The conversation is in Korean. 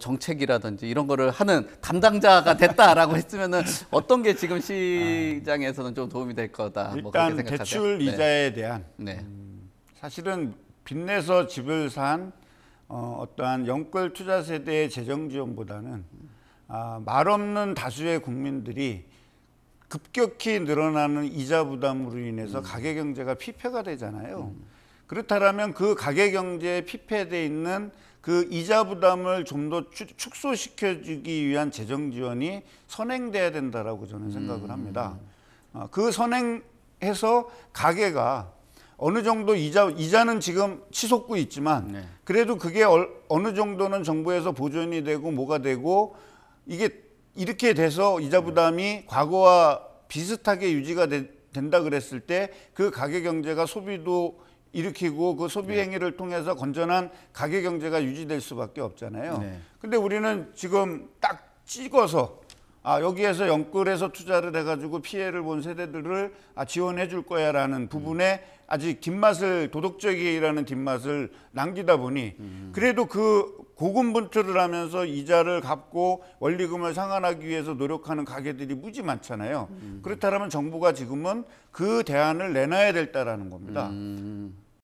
정책이라든지 이런 거를 하는 담당자가 됐다라고 했으면은 어떤 게 지금 시장에서는 좀 도움이 될 거다. 뭐 일단 그렇게 대출 네. 이자에 대한 네. 음, 사실은 빚내서 집을 산 어, 어떠한 영끌 투자 세대의 재정 지원보다는 아, 말없는 다수의 국민들이 급격히 늘어나는 이자 부담으로 인해서 음. 가계 경제가 피폐가 되잖아요. 음. 그렇다면 그 가계 경제에 피폐돼 있는 그 이자 부담을 좀 더 축소시켜주기 위한 재정 지원이 선행돼야 된다라고 저는 음. 생각을 합니다. 어, 그 선행해서 가계가 어느 정도 이자 이자는 지금 치솟고 있지만 네. 그래도 그게 어, 어느 정도는 정부에서 보존이 되고 뭐가 되고 이게 이렇게 돼서 이자 네. 부담이 과거와 비슷하게 유지가 되, 된다 그랬을 때 그 가계 경제가 소비도 일으키고 그 소비 네. 행위를 통해서 건전한 가계 경제가 유지될 수밖에 없잖아요. 네. 근데 우리는 지금 딱 찍어서 아, 여기에서 영끌에서 투자를 해가지고 피해를 본 세대들을 아, 지원해 줄 거야라는 부분에 아직 뒷맛을 도덕적이라는 뒷맛을 남기다 보니 그래도 그 고군분투를 하면서 이자를 갚고 원리금을 상환하기 위해서 노력하는 가게들이 무지 많잖아요. 음. 그렇다면 정부가 지금은 그 대안을 내놔야 될다라는 겁니다. 음.